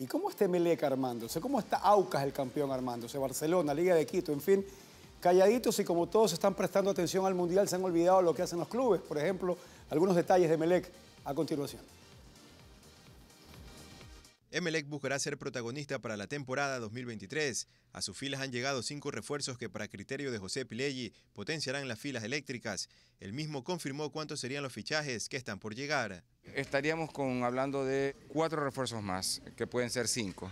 ¿Y cómo está Melec armándose? ¿Cómo está Aucas el campeón armándose? Barcelona, Liga de Quito, en fin. Calladitos y como todos están prestando atención al Mundial, se han olvidado lo que hacen los clubes. Por ejemplo, algunos detalles de Melec a continuación. Emelec buscará ser protagonista para la temporada 2023. A sus filas han llegado cinco refuerzos que para criterio de José Pileggi potenciarán las filas eléctricas. El mismo confirmó cuántos serían los fichajes que están por llegar. Estaríamos con, hablando de cuatro refuerzos más, que pueden ser cinco.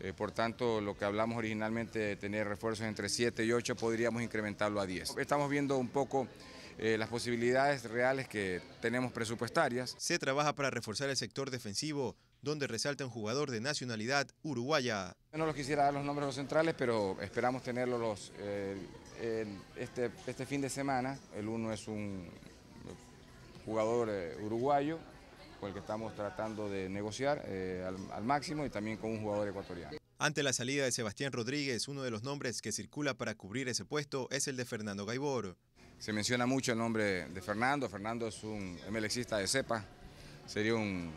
Eh, por tanto, lo que hablamos originalmente de tener refuerzos entre siete y ocho... podríamos incrementarlo a 10. Estamos viendo un poco eh, las posibilidades reales que tenemos presupuestarias. Se trabaja para reforzar el sector defensivo, donde resalta un jugador de nacionalidad uruguaya. No los quisiera dar los nombres de los centrales, pero esperamos tenerlos los, este, este, fin de semana. El uno es un jugador eh, uruguayo con el que estamos tratando de negociar eh, al, máximo y también con un jugador ecuatoriano. Ante la salida de Sebastián Rodríguez, uno de los nombres que circula para cubrir ese puesto es el de Fernando Gaibor. Se menciona mucho el nombre de Fernando. Fernando es un MLXista de cepa. Sería un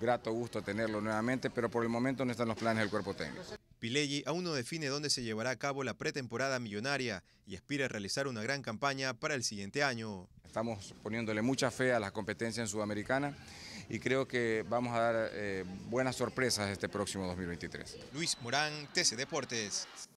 grato gusto tenerlo nuevamente, pero por el momento no están los planes del cuerpo técnico. Pileggi aún no define dónde se llevará a cabo la pretemporada millonaria y aspira a realizar una gran campaña para el siguiente año. Estamos poniéndole mucha fe a las competencias en Sudamericana y creo que vamos a dar eh, buenas sorpresas este próximo 2023. Luis Morán, TC Deportes.